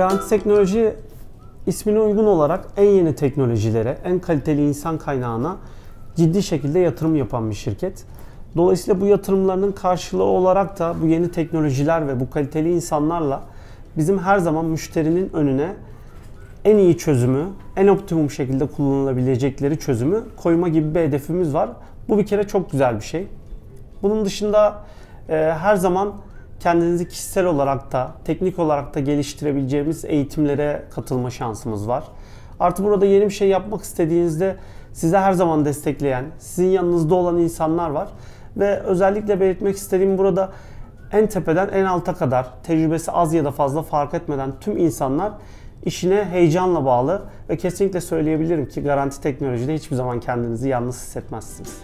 Garanti Teknoloji ismine uygun olarak en yeni teknolojilere, en kaliteli insan kaynağına ciddi şekilde yatırım yapan bir şirket. Dolayısıyla bu yatırımlarının karşılığı olarak da bu yeni teknolojiler ve bu kaliteli insanlarla bizim her zaman müşterinin önüne en iyi çözümü, en optimum şekilde kullanılabilecekleri çözümü koyma gibi bir hedefimiz var. Bu bir kere çok güzel bir şey. Bunun dışında e, her zaman kendinizi kişisel olarak da, teknik olarak da geliştirebileceğimiz eğitimlere katılma şansımız var. Artı burada yeni bir şey yapmak istediğinizde size her zaman destekleyen, sizin yanınızda olan insanlar var. Ve özellikle belirtmek istediğim burada en tepeden en alta kadar tecrübesi az ya da fazla fark etmeden tüm insanlar işine heyecanla bağlı ve kesinlikle söyleyebilirim ki garanti teknolojide hiçbir zaman kendinizi yalnız hissetmezsiniz.